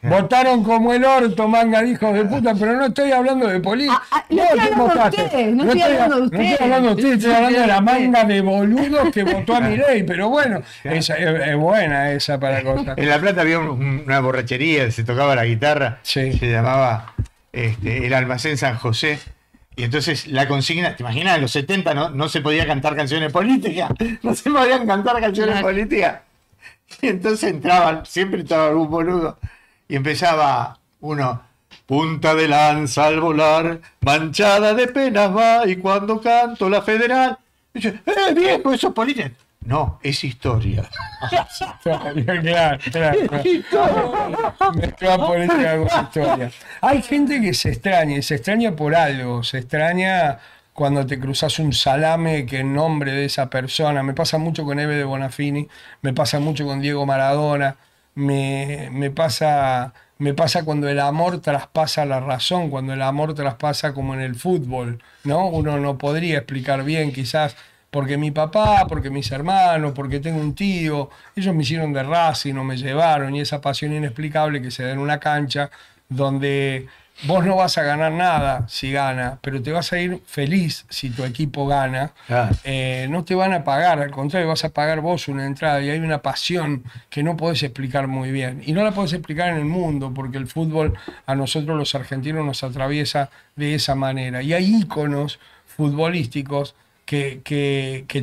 Votaron como el orto, manga de hijos de puta, pero no estoy hablando de política. Ah, ah, no, estoy hablando de ustedes, no, estoy, hablando de estoy hablando de la manga de boludos que votó a mi ley, pero bueno, es, buena esa para cosas En La Plata había una borrachería, se tocaba la guitarra, se llamaba este, el Almacén San José. Y entonces la consigna, te imaginas, en los 70 no, no se podía cantar canciones políticas, no se podían cantar canciones políticas. entonces entraban, siempre entraba algún boludo y empezaba uno, punta de lanza al volar, manchada de penas va y cuando canto la federal. Dice, ¡eh, viejo, pues es política! No, es historia. claro, claro, historia. Hay gente que se extraña, y se extraña por algo, se extraña cuando te cruzas un salame que en nombre de esa persona, me pasa mucho con Eve de Bonafini, me pasa mucho con Diego Maradona, me, me, pasa, me pasa cuando el amor traspasa la razón, cuando el amor traspasa como en el fútbol, ¿no? Uno no podría explicar bien quizás porque mi papá, porque mis hermanos, porque tengo un tío, ellos me hicieron de y no me llevaron y esa pasión inexplicable que se da en una cancha donde Vos no vas a ganar nada si gana, pero te vas a ir feliz si tu equipo gana. Eh, no te van a pagar, al contrario, vas a pagar vos una entrada y hay una pasión que no podés explicar muy bien. Y no la podés explicar en el mundo, porque el fútbol a nosotros los argentinos nos atraviesa de esa manera. Y hay íconos futbolísticos que,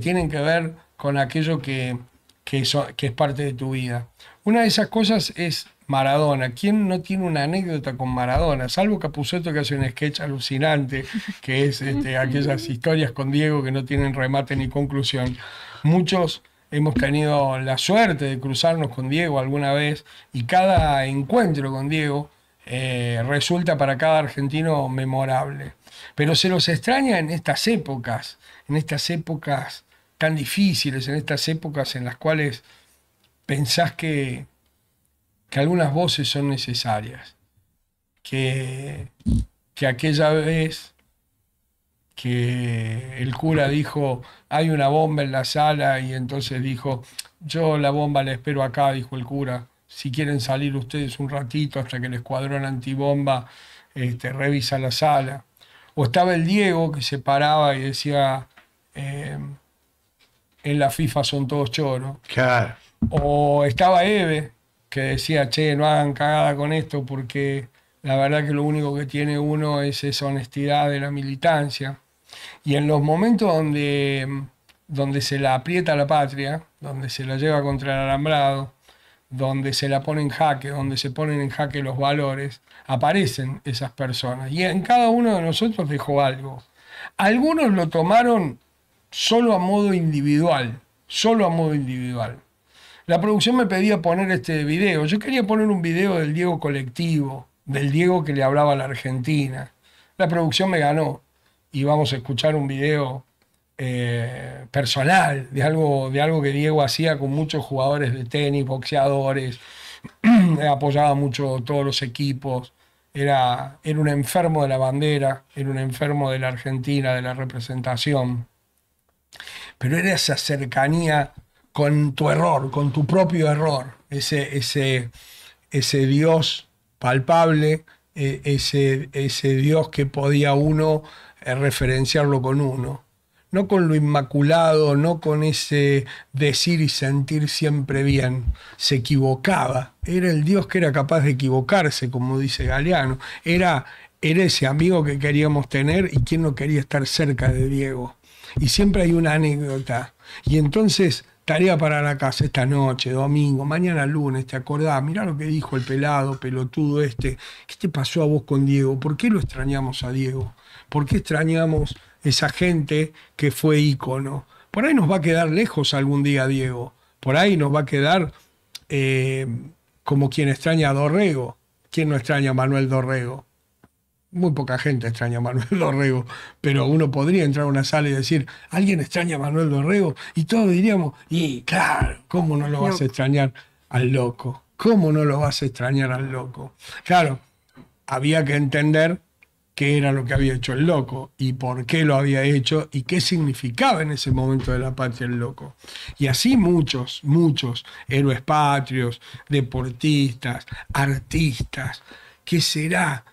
tienen que ver con aquello que, que es parte de tu vida. Una de esas cosas es Maradona. ¿Quién no tiene una anécdota con Maradona? Salvo Capuzoto que hace un sketch alucinante, que es este, aquellas historias con Diego que no tienen remate ni conclusión. Muchos hemos tenido la suerte de cruzarnos con Diego alguna vez y cada encuentro con Diego eh, resulta para cada argentino memorable. Pero se los extraña en estas épocas, en estas épocas tan difíciles, en estas épocas en las cuales pensás que que algunas voces son necesarias, que, que aquella vez que el cura dijo, hay una bomba en la sala, y entonces dijo, yo la bomba la espero acá, dijo el cura, si quieren salir ustedes un ratito hasta que el escuadrón antibomba este, revisa la sala. O estaba el Diego que se paraba y decía, em, en la FIFA son todos choros. O estaba Eve que decía, che, no hagan cagada con esto porque la verdad que lo único que tiene uno es esa honestidad de la militancia. Y en los momentos donde, donde se la aprieta la patria, donde se la lleva contra el alambrado, donde se la pone en jaque, donde se ponen en jaque los valores, aparecen esas personas. Y en cada uno de nosotros dejó algo. Algunos lo tomaron solo a modo individual, solo a modo individual. La producción me pedía poner este video. Yo quería poner un video del Diego colectivo, del Diego que le hablaba a la Argentina. La producción me ganó y vamos a escuchar un video eh, personal de algo, de algo que Diego hacía con muchos jugadores de tenis, boxeadores, apoyaba mucho todos los equipos, era, era un enfermo de la bandera, era un enfermo de la Argentina, de la representación, pero era esa cercanía con tu error, con tu propio error, ese, ese, ese Dios palpable, e, ese, ese Dios que podía uno eh, referenciarlo con uno no con lo inmaculado, no con ese decir y sentir siempre bien. Se equivocaba. Era el Dios que era capaz de equivocarse, como dice Galeano. Era, era ese amigo que queríamos tener y quien no quería estar cerca de Diego. Y siempre hay una anécdota. Y entonces Tarea para la casa esta noche, domingo, mañana lunes, te acordás, mirá lo que dijo el pelado, pelotudo este. ¿Qué te pasó a vos con Diego? ¿Por qué lo extrañamos a Diego? ¿Por qué extrañamos esa gente que fue ícono? Por ahí nos va a quedar lejos algún día Diego. Por ahí nos va a quedar eh, como quien extraña a Dorrego. ¿Quién no extraña a Manuel Dorrego? muy poca gente extraña a Manuel Dorrego, pero uno podría entrar a una sala y decir, ¿alguien extraña a Manuel Dorrego? Y todos diríamos, y claro, ¿cómo no lo vas a extrañar al loco? ¿Cómo no lo vas a extrañar al loco? Claro, había que entender qué era lo que había hecho el loco y por qué lo había hecho y qué significaba en ese momento de la patria el loco. Y así muchos, muchos héroes patrios, deportistas, artistas, ¿qué será?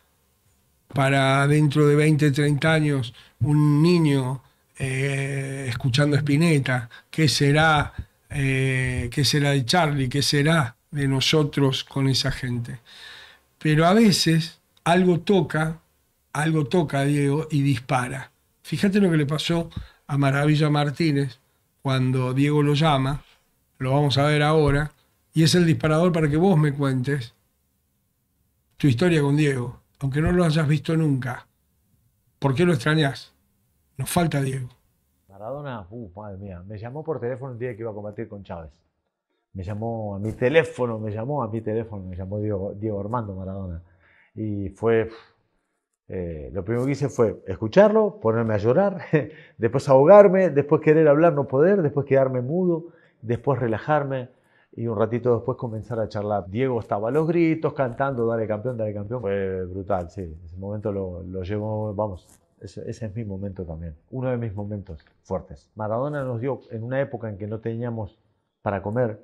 para dentro de 20, 30 años un niño eh, escuchando Spinetta? ¿Qué será, eh, ¿Qué será de Charlie? ¿Qué será de nosotros con esa gente? Pero a veces algo toca, algo toca a Diego y dispara. Fíjate lo que le pasó a Maravilla Martínez cuando Diego lo llama, lo vamos a ver ahora, y es el disparador para que vos me cuentes tu historia con Diego aunque no lo hayas visto nunca, ¿por qué lo extrañas? Nos falta Diego. Maradona, uh, madre mía, me llamó por teléfono el día que iba a combatir con Chávez. Me llamó a mi teléfono, me llamó a mi teléfono, me llamó Diego, Armando Maradona. Y fue, eh, lo primero que hice fue escucharlo, ponerme a llorar, después ahogarme, después querer hablar, no poder, después quedarme mudo, después relajarme y un ratito después comenzar a charlar. Diego estaba a los gritos, cantando, dale campeón, dale campeón. Fue brutal, sí. Ese momento lo, lo llevo, vamos, ese, ese, es mi momento también. Uno de mis momentos fuertes. Maradona nos dio, en una época en que no teníamos para comer,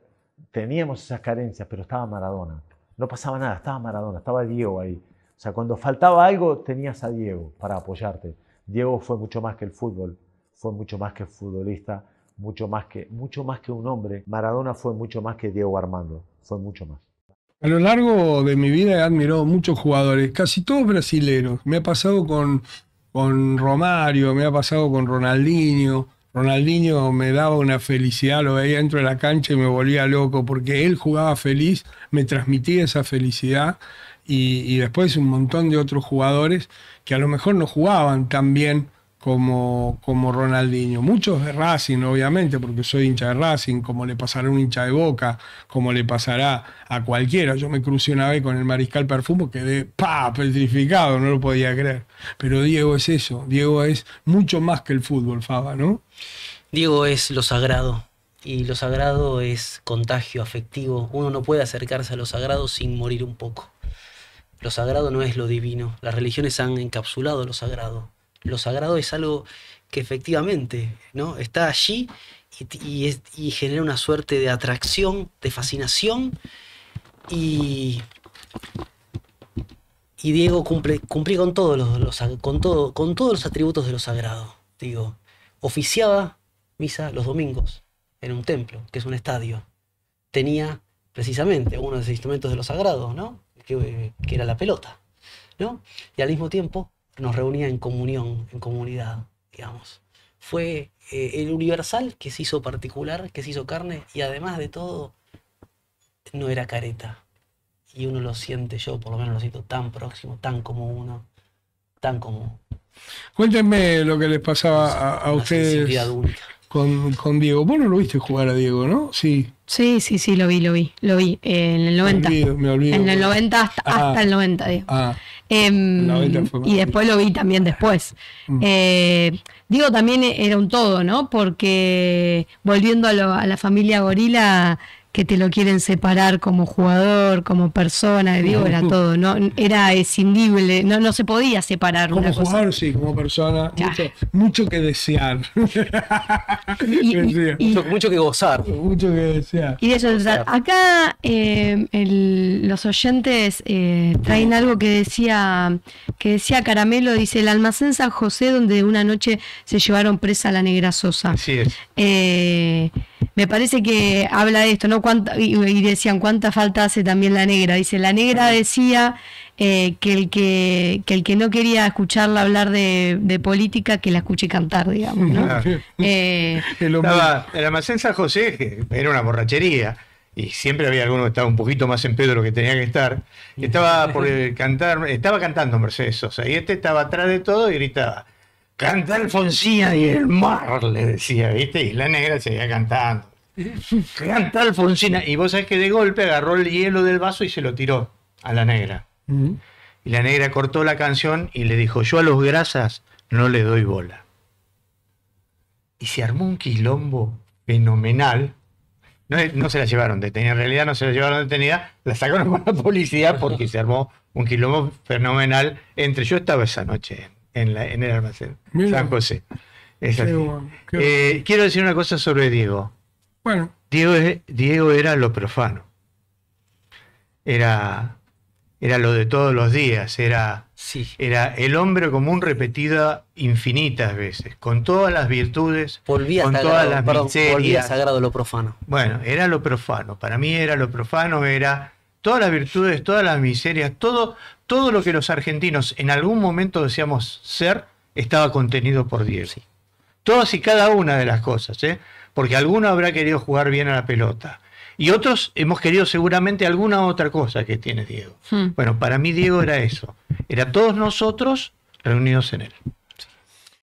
teníamos esas carencias, pero estaba Maradona. No pasaba nada, estaba Maradona, estaba Diego ahí. O sea, cuando faltaba algo, tenías a Diego para apoyarte. Diego fue mucho más que el fútbol, fue mucho más que futbolista mucho más, que, mucho más que un hombre. Maradona fue mucho más que Diego Armando, fue mucho más. A lo largo de mi vida he admirado muchos jugadores, casi todos brasileños. Me ha pasado con, con Romario, me ha pasado con Ronaldinho. Ronaldinho me daba una felicidad, lo veía dentro de la cancha y me volvía loco, porque él jugaba feliz, me transmitía esa felicidad. Y, y después un montón de otros jugadores que a lo mejor no jugaban tan bien como, Ronaldinho. Muchos de Racing, obviamente, porque soy hincha de Racing, como le pasará a un hincha de Boca, como le pasará a cualquiera. Yo me crucé una vez con el Mariscal Perfumo, quedé pa petrificado, no lo podía creer. Pero Diego es eso, Diego es mucho más que el fútbol, Faba, ¿no? Diego es lo sagrado, y lo sagrado es contagio afectivo. Uno no puede acercarse a lo sagrado sin morir un poco. Lo sagrado no es lo divino. Las religiones han encapsulado lo sagrado lo sagrado es algo que efectivamente ¿no? está allí y, genera una suerte de atracción, de fascinación y, Diego cumple, cumplí con todos los, con, con todos los atributos de lo sagrado. Digo, oficiaba misa los domingos en un templo, que es un estadio. Tenía precisamente uno de los instrumentos de lo sagrado, ¿no? Que, era la pelota, ¿no? Y al mismo tiempo nos reunía en comunión, en comunidad, digamos. Fue eh, el universal que se hizo particular, que se hizo carne y además de todo, no era careta. Y uno lo siente, yo por lo menos lo siento tan próximo, tan como uno, tan como... Cuéntenme lo que les pasaba a, ustedes con, con, Diego. Vos no lo viste jugar a Diego, ¿no? Sí. Sí, sí, sí, lo vi, lo vi, lo vi. Eh, en el 90. En el 90 ah. hasta, el 90, Diego. Ah. Em, y después lo vi también después. Mm. Eh, digo, también era un todo, ¿no? Porque volviendo a la familia Gorila, que te lo quieren separar como jugador, como persona, de era todo, ¿no? Era escindible, no, no se podía separar. Como jugador, sí, como persona. Mucho, que desear. mucho, que gozar. Mucho que desear. Y de eso, acá eh, los oyentes eh, traen algo que decía que decía Caramelo, dice, el almacén San José donde una noche se llevaron presa la negra Sosa. Así es. Eh, me parece que habla de esto, ¿no? Cuánta, y, decían, ¿cuánta falta hace también la negra? Dice, la negra decía eh, que, el que, que, el que no quería escucharla hablar de, de política, que la escuche cantar, digamos, eh, el almacén San José era una borrachería y siempre había alguno que estaba un poquito más en pedo de lo que tenía que estar. Estaba por eh, cantar, estaba cantando Mercedes Sosa, y este estaba atrás de todo y gritaba, canta Alfonsina y el mar, le decía, ¿viste? Y la negra seguía cantando. Canta Alfonsina. Y vos sabés que de golpe agarró el hielo del vaso y se lo tiró a la negra. Mm. Y la negra cortó la canción y le dijo, yo a los grasas no le doy bola. Y se armó un quilombo fenomenal no, se la llevaron detenida, en realidad no se la llevaron detenida, la sacaron con la policía porque se armó un quilombo fenomenal entre yo estaba esa noche en, el almacén San José. Eh, quiero decir una cosa sobre Diego. Bueno. Diego, Diego era lo profano. Era era lo de todos los días, era, sí. era el hombre común repetida infinitas veces, con todas las virtudes, con todas las miserias. sagrado lo profano. Bueno, era lo profano, para mí era lo profano, era todas las virtudes, todas las miserias, todo, todo lo que los argentinos en algún momento deseamos ser, estaba contenido por Dios. Todas y cada una de las cosas, ¿eh? porque alguno habrá querido jugar bien a la pelota, y otros hemos querido seguramente alguna otra cosa que tiene Diego. Hmm. Bueno, para mí Diego era eso. Era todos nosotros reunidos en él.